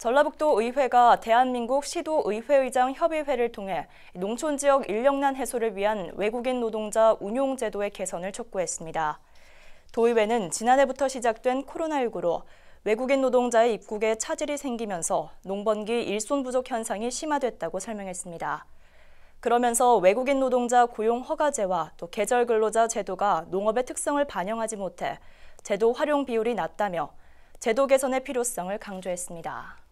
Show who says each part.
Speaker 1: 전라북도 의회가 대한민국 시도의회의장 협의회를 통해 농촌 지역 인력난 해소를 위한 외국인 노동자 운용 제도의 개선을 촉구했습니다. 도의회는 지난해부터 시작된 코로나19로 외국인 노동자의 입국에 차질이 생기면서 농번기 일손 부족 현상이 심화됐다고 설명했습니다. 그러면서 외국인 노동자 고용 허가제와 또 계절 근로자 제도가 농업의 특성을 반영하지 못해 제도 활용 비율이 낮다며 제도 개선의 필요성을 강조했습니다.